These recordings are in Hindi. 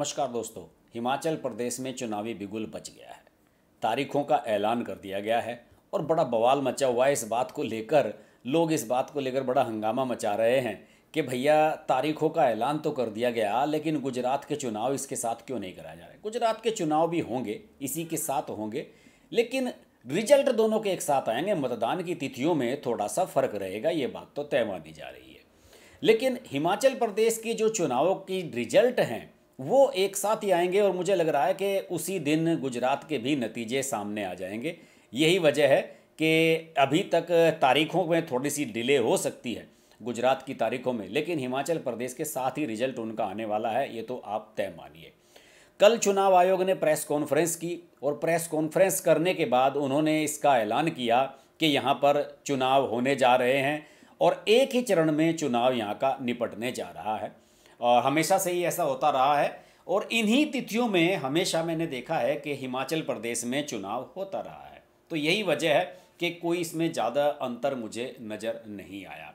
नमस्कार दोस्तों हिमाचल प्रदेश में चुनावी बिगुल बच गया है तारीखों का ऐलान कर दिया गया है और बड़ा बवाल मचा हुआ है इस बात को लेकर लोग इस बात को लेकर बड़ा हंगामा मचा रहे हैं कि भैया तारीखों का ऐलान तो कर दिया गया लेकिन गुजरात के चुनाव इसके साथ क्यों नहीं कराए जा रहे गुजरात के चुनाव भी होंगे इसी के साथ होंगे लेकिन रिजल्ट दोनों के एक साथ आएंगे मतदान की तिथियों में थोड़ा सा फर्क रहेगा ये बात तो तय मानी जा रही है लेकिन हिमाचल प्रदेश की जो चुनावों की रिजल्ट हैं वो एक साथ ही आएंगे और मुझे लग रहा है कि उसी दिन गुजरात के भी नतीजे सामने आ जाएंगे यही वजह है कि अभी तक तारीखों में थोड़ी सी डिले हो सकती है गुजरात की तारीखों में लेकिन हिमाचल प्रदेश के साथ ही रिजल्ट उनका आने वाला है ये तो आप तय मानिए कल चुनाव आयोग ने प्रेस कॉन्फ्रेंस की और प्रेस कॉन्फ्रेंस करने के बाद उन्होंने इसका ऐलान किया कि यहाँ पर चुनाव होने जा रहे हैं और एक ही चरण में चुनाव यहाँ का निपटने जा रहा है और हमेशा से ही ऐसा होता रहा है और इन्हीं तिथियों में हमेशा मैंने देखा है कि हिमाचल प्रदेश में चुनाव होता रहा है तो यही वजह है कि कोई इसमें ज़्यादा अंतर मुझे नज़र नहीं आया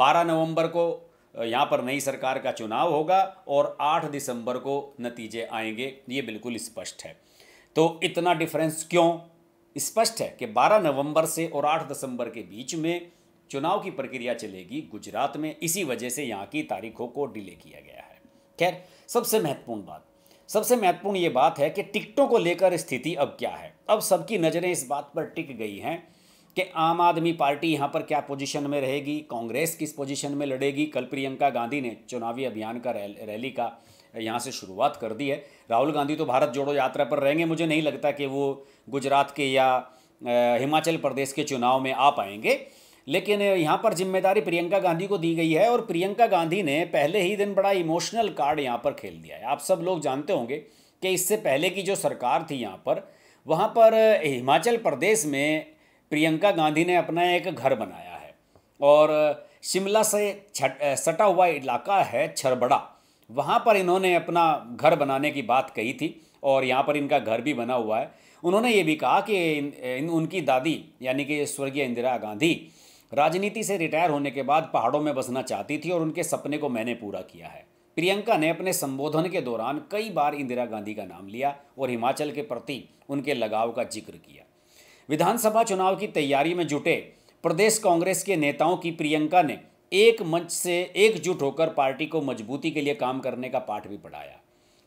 12 नवंबर को यहाँ पर नई सरकार का चुनाव होगा और 8 दिसंबर को नतीजे आएंगे ये बिल्कुल स्पष्ट है तो इतना डिफरेंस क्यों स्पष्ट है कि 12 नवंबर से और 8 दिसंबर के बीच में चुनाव की प्रक्रिया चलेगी गुजरात में इसी वजह से यहाँ की तारीखों को डिले किया गया है खैर सबसे महत्वपूर्ण बात सबसे महत्वपूर्ण ये बात है कि टिकटों को लेकर स्थिति अब क्या है अब सबकी नज़रें इस बात पर टिक गई हैं कि आम आदमी पार्टी यहाँ पर क्या पोजीशन में रहेगी कांग्रेस किस पोजीशन में लड़ेगी कल प्रियंका गांधी ने चुनावी अभियान का रैली का यहाँ से शुरुआत कर दी है राहुल गांधी तो भारत जोड़ो यात्रा पर रहेंगे मुझे नहीं लगता कि वो गुजरात के या हिमाचल प्रदेश के चुनाव में आ पाएंगे लेकिन यहाँ पर जिम्मेदारी प्रियंका गांधी को दी गई है और प्रियंका गांधी ने पहले ही दिन बड़ा इमोशनल कार्ड यहाँ पर खेल दिया है आप सब लोग जानते होंगे कि इससे पहले की जो सरकार थी यहाँ पर वहाँ पर हिमाचल प्रदेश में प्रियंका गांधी ने अपना एक घर बनाया है और शिमला से सटा हुआ इलाका है छरबड़ा वहाँ पर इन्होंने अपना घर बनाने की बात कही थी और यहाँ पर इनका घर भी बना हुआ है उन्होंने ये भी कहा कि इन, इन उनकी दादी यानी कि स्वर्गीय इंदिरा गांधी राजनीति से रिटायर होने के बाद पहाड़ों में बसना चाहती थी और उनके सपने को मैंने पूरा किया है प्रियंका ने अपने संबोधन के दौरान कई बार इंदिरा गांधी का नाम लिया और हिमाचल के प्रति उनके लगाव का जिक्र किया विधानसभा चुनाव की तैयारी में जुटे प्रदेश कांग्रेस के नेताओं की प्रियंका ने एक मंच से एकजुट होकर पार्टी को मजबूती के लिए काम करने का पाठ भी पढ़ाया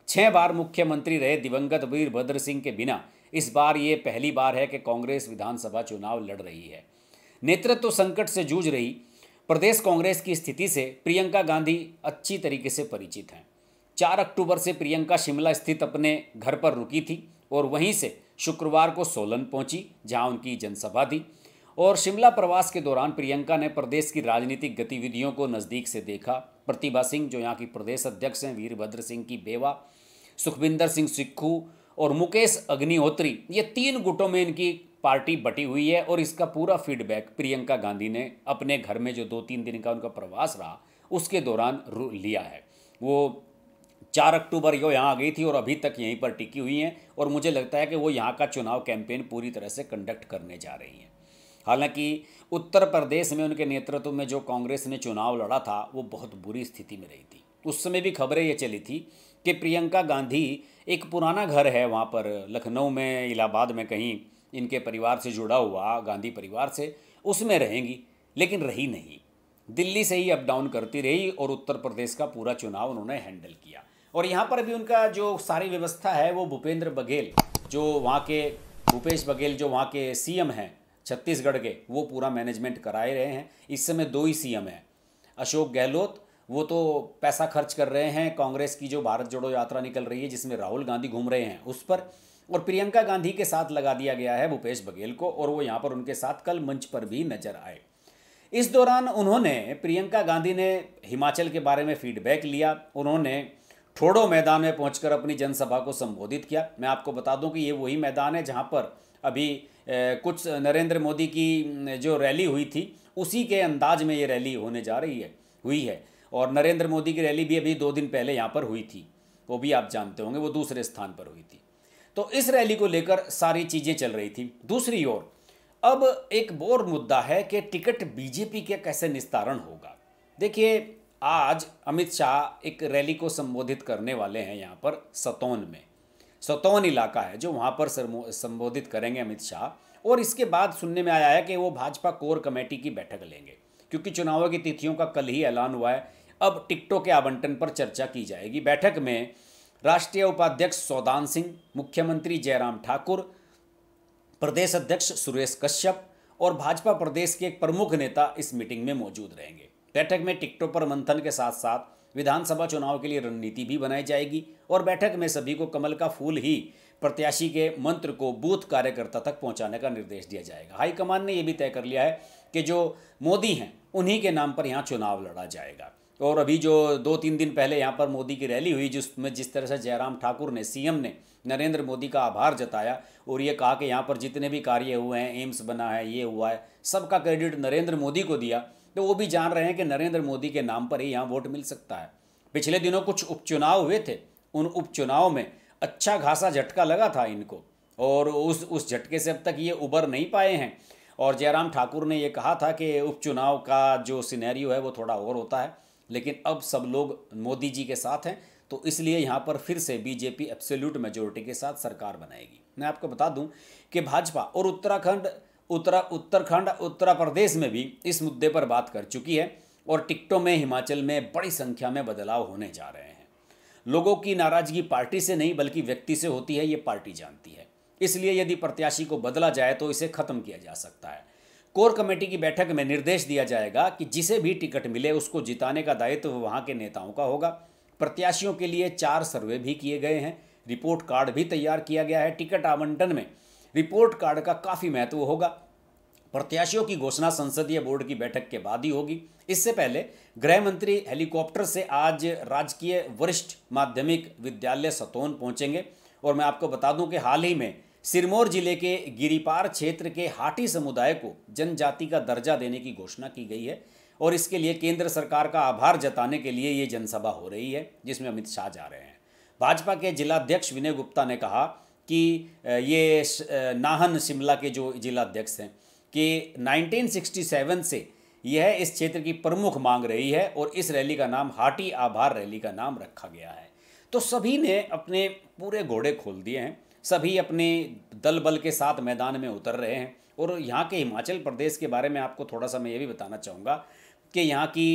छह बार मुख्यमंत्री रहे दिवंगत वीरभद्र सिंह के बिना इस बार ये पहली बार है कि कांग्रेस विधानसभा चुनाव लड़ रही है नेतृत्व तो संकट से जूझ रही प्रदेश कांग्रेस की स्थिति से प्रियंका गांधी अच्छी तरीके से परिचित हैं चार अक्टूबर से प्रियंका शिमला स्थित अपने घर पर रुकी थी और वहीं से शुक्रवार को सोलन पहुंची जहां उनकी जनसभा थी और शिमला प्रवास के दौरान प्रियंका ने प्रदेश की राजनीतिक गतिविधियों को नज़दीक से देखा प्रतिभा सिंह जो यहाँ की प्रदेश अध्यक्ष हैं वीरभद्र सिंह की बेवा सुखविंदर सिंह सिक्खू और मुकेश अग्निहोत्री ये तीन गुटों में इनकी पार्टी बटी हुई है और इसका पूरा फीडबैक प्रियंका गांधी ने अपने घर में जो दो तीन दिन का उनका प्रवास रहा उसके दौरान लिया है वो चार अक्टूबर यो यहाँ आ गई थी और अभी तक यहीं पर टिकी हुई हैं और मुझे लगता है कि वो यहाँ का चुनाव कैंपेन पूरी तरह से कंडक्ट करने जा रही हैं हालांकि उत्तर प्रदेश में उनके नेतृत्व में जो कांग्रेस ने चुनाव लड़ा था वो बहुत बुरी स्थिति में रही थी उस समय भी खबरें ये चली थी कि प्रियंका गांधी एक पुराना घर है वहाँ पर लखनऊ में इलाहाबाद में कहीं इनके परिवार से जुड़ा हुआ गांधी परिवार से उसमें रहेंगी लेकिन रही नहीं दिल्ली से ही अप डाउन करती रही और उत्तर प्रदेश का पूरा चुनाव उन्होंने हैंडल किया और यहाँ पर भी उनका जो सारी व्यवस्था है वो भूपेंद्र बघेल जो वहाँ के भूपेश बघेल जो वहाँ के सी हैं छत्तीसगढ़ के वो पूरा मैनेजमेंट कराए रहे हैं इस समय दो ही सी हैं अशोक गहलोत वो तो पैसा खर्च कर रहे हैं कांग्रेस की जो भारत जोड़ो यात्रा निकल रही है जिसमें राहुल गांधी घूम रहे हैं उस पर और प्रियंका गांधी के साथ लगा दिया गया है भूपेश बघेल को और वो यहाँ पर उनके साथ कल मंच पर भी नजर आए इस दौरान उन्होंने प्रियंका गांधी ने हिमाचल के बारे में फीडबैक लिया उन्होंने ठोड़ो मैदान में पहुंचकर अपनी जनसभा को संबोधित किया मैं आपको बता दूं कि ये वही मैदान है जहां पर अभी कुछ नरेंद्र मोदी की जो रैली हुई थी उसी के अंदाज में ये रैली होने जा रही है हुई है और नरेंद्र मोदी की रैली भी अभी दो दिन पहले यहाँ पर हुई थी वो भी आप जानते होंगे वो दूसरे स्थान पर हुई थी तो इस रैली को लेकर सारी चीज़ें चल रही थी दूसरी ओर अब एक और मुद्दा है कि टिकट बीजेपी के कैसे निस्तारण होगा देखिए आज अमित शाह एक रैली को संबोधित करने वाले हैं यहाँ पर सतौन में सतौन इलाका है जो वहाँ पर संबोधित करेंगे अमित शाह और इसके बाद सुनने में आया है कि वो भाजपा कोर कमेटी की बैठक लेंगे क्योंकि चुनावों की तिथियों का कल ही ऐलान हुआ है अब टिकटों के आवंटन पर चर्चा की जाएगी बैठक में राष्ट्रीय उपाध्यक्ष सौदान सिंह मुख्यमंत्री जयराम ठाकुर प्रदेश अध्यक्ष सुरेश कश्यप और भाजपा प्रदेश के एक प्रमुख नेता इस मीटिंग में मौजूद रहेंगे बैठक में टिकटों पर मंथन के साथ साथ विधानसभा चुनाव के लिए रणनीति भी बनाई जाएगी और बैठक में सभी को कमल का फूल ही प्रत्याशी के मंत्र को बूथ कार्यकर्ता तक पहुंचाने का निर्देश दिया जाएगा हाईकमान ने यह भी तय कर लिया है कि जो मोदी हैं उन्हीं के नाम पर यहाँ चुनाव लड़ा जाएगा और अभी जो दो तीन दिन पहले यहाँ पर मोदी की रैली हुई जिसमें जिस तरह से जयराम ठाकुर ने सीएम ने नरेंद्र मोदी का आभार जताया और ये कहा कि यहाँ पर जितने भी कार्य हुए हैं एम्स बना है ये हुआ है सबका क्रेडिट नरेंद्र मोदी को दिया तो वो भी जान रहे हैं कि नरेंद्र मोदी के नाम पर ही यहाँ वोट मिल सकता है पिछले दिनों कुछ उपचुनाव हुए थे उन उपचुनाव में अच्छा खासा झटका लगा था इनको और उस उस झटके से अब तक ये उबर नहीं पाए हैं और जयराम ठाकुर ने ये कहा था कि उपचुनाव का जो सिनेरियो है वो थोड़ा और होता है लेकिन अब सब लोग मोदी जी के साथ हैं तो इसलिए यहाँ पर फिर से बीजेपी एब्सोल्यूट मेजोरिटी के साथ सरकार बनाएगी मैं आपको बता दूं कि भाजपा और उत्तराखंड उत्तरा उत्तराखंड उत्तर प्रदेश में भी इस मुद्दे पर बात कर चुकी है और टिकटों में हिमाचल में बड़ी संख्या में बदलाव होने जा रहे हैं लोगों की नाराजगी पार्टी से नहीं बल्कि व्यक्ति से होती है ये पार्टी जानती है इसलिए यदि प्रत्याशी को बदला जाए तो इसे खत्म किया जा सकता है कोर कमेटी की बैठक में निर्देश दिया जाएगा कि जिसे भी टिकट मिले उसको जिताने का दायित्व वहाँ के नेताओं का होगा प्रत्याशियों के लिए चार सर्वे भी किए गए हैं रिपोर्ट कार्ड भी तैयार किया गया है टिकट आवंटन में रिपोर्ट कार्ड का काफ़ी महत्व होगा प्रत्याशियों की घोषणा संसदीय बोर्ड की बैठक के बाद ही होगी इससे पहले गृह मंत्री हेलीकॉप्टर से आज राजकीय वरिष्ठ माध्यमिक विद्यालय सतोन पहुंचेंगे और मैं आपको बता दूं कि हाल ही में सिरमौर जिले के गिरिपार क्षेत्र के हाटी समुदाय को जनजाति का दर्जा देने की घोषणा की गई है और इसके लिए केंद्र सरकार का आभार जताने के लिए ये जनसभा हो रही है जिसमें अमित शाह जा रहे हैं भाजपा के जिलाध्यक्ष विनय गुप्ता ने कहा कि ये नाहन शिमला के जो जिलाध्यक्ष हैं कि 1967 से यह इस क्षेत्र की प्रमुख मांग रही है और इस रैली का नाम हाटी आभार रैली का नाम रखा गया है तो सभी ने अपने पूरे घोड़े खोल दिए हैं सभी अपने दल बल के साथ मैदान में उतर रहे हैं और यहाँ के हिमाचल प्रदेश के बारे में आपको थोड़ा सा मैं ये भी बताना चाहूँगा कि यहाँ की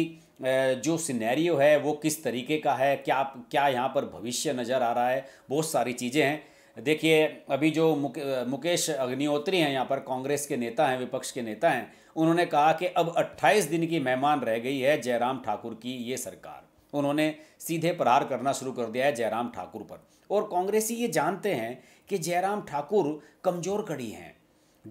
जो सिनेरियो है वो किस तरीके का है क्या क्या यहाँ पर भविष्य नज़र आ रहा है बहुत सारी चीज़ें हैं देखिए अभी जो मुके, मुकेश अग्निहोत्री हैं यहाँ पर कांग्रेस के नेता हैं विपक्ष के नेता हैं उन्होंने कहा कि अब 28 दिन की मेहमान रह गई है जयराम ठाकुर की ये सरकार उन्होंने सीधे प्रहार करना शुरू कर दिया है जयराम ठाकुर पर और कांग्रेसी ये जानते हैं कि जयराम ठाकुर कमज़ोर कड़ी हैं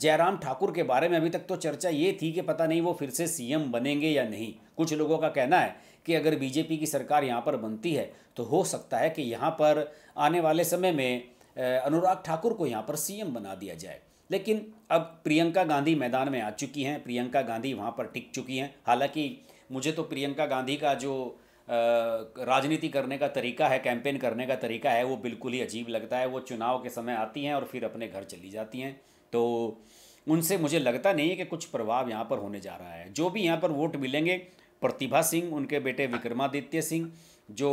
जयराम ठाकुर के बारे में अभी तक तो चर्चा ये थी कि पता नहीं वो फिर से सीएम बनेंगे या नहीं कुछ लोगों का कहना है कि अगर बीजेपी की सरकार यहाँ पर बनती है तो हो सकता है कि यहाँ पर आने वाले समय में अनुराग ठाकुर को यहाँ पर सीएम बना दिया जाए लेकिन अब प्रियंका गांधी मैदान में आ चुकी हैं प्रियंका गांधी वहाँ पर टिक चुकी हैं हालाँकि मुझे तो प्रियंका गांधी का जो राजनीति करने का तरीका है कैंपेन करने का तरीका है वो बिल्कुल ही अजीब लगता है वो चुनाव के समय आती हैं और फिर अपने घर चली जाती हैं तो उनसे मुझे लगता नहीं है कि कुछ प्रभाव यहाँ पर होने जा रहा है जो भी यहाँ पर वोट मिलेंगे प्रतिभा सिंह उनके बेटे विक्रमादित्य सिंह जो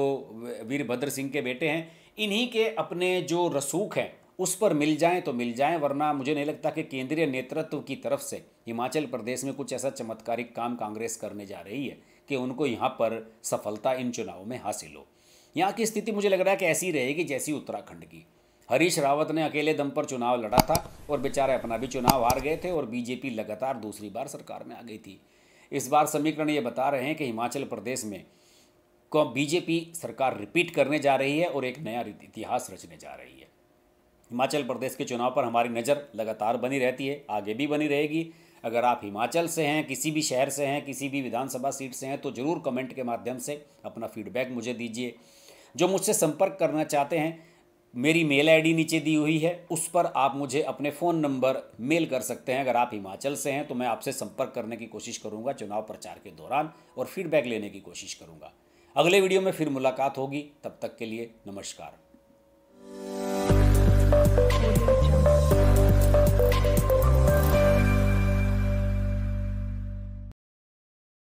वीरभद्र सिंह के बेटे हैं इन्हीं के अपने जो रसूख हैं उस पर मिल जाएं तो मिल जाएं वरना मुझे नहीं लगता कि केंद्रीय नेतृत्व की तरफ से हिमाचल प्रदेश में कुछ ऐसा चमत्कारिक काम कांग्रेस करने जा रही है कि उनको यहाँ पर सफलता इन चुनावों में हासिल हो यहाँ की स्थिति मुझे लग रहा है कि ऐसी रहेगी जैसी उत्तराखंड की हरीश रावत ने अकेले दम पर चुनाव लड़ा था और बेचारे अपना भी चुनाव हार गए थे और बीजेपी लगातार दूसरी बार सरकार में आ गई थी इस बार समीकरण ये बता रहे हैं कि हिमाचल प्रदेश में को बीजेपी सरकार रिपीट करने जा रही है और एक नया इतिहास रचने जा रही है हिमाचल प्रदेश के चुनाव पर हमारी नज़र लगातार बनी रहती है आगे भी बनी रहेगी अगर आप हिमाचल से हैं किसी भी शहर से हैं किसी भी विधानसभा सीट से हैं तो ज़रूर कमेंट के माध्यम से अपना फीडबैक मुझे दीजिए जो मुझसे संपर्क करना चाहते हैं मेरी मेल आईडी नीचे दी हुई है उस पर आप मुझे अपने फ़ोन नंबर मेल कर सकते हैं अगर आप हिमाचल से हैं तो मैं आपसे संपर्क करने की कोशिश करूंगा चुनाव प्रचार के दौरान और फीडबैक लेने की कोशिश करूंगा अगले वीडियो में फिर मुलाकात होगी तब तक के लिए नमस्कार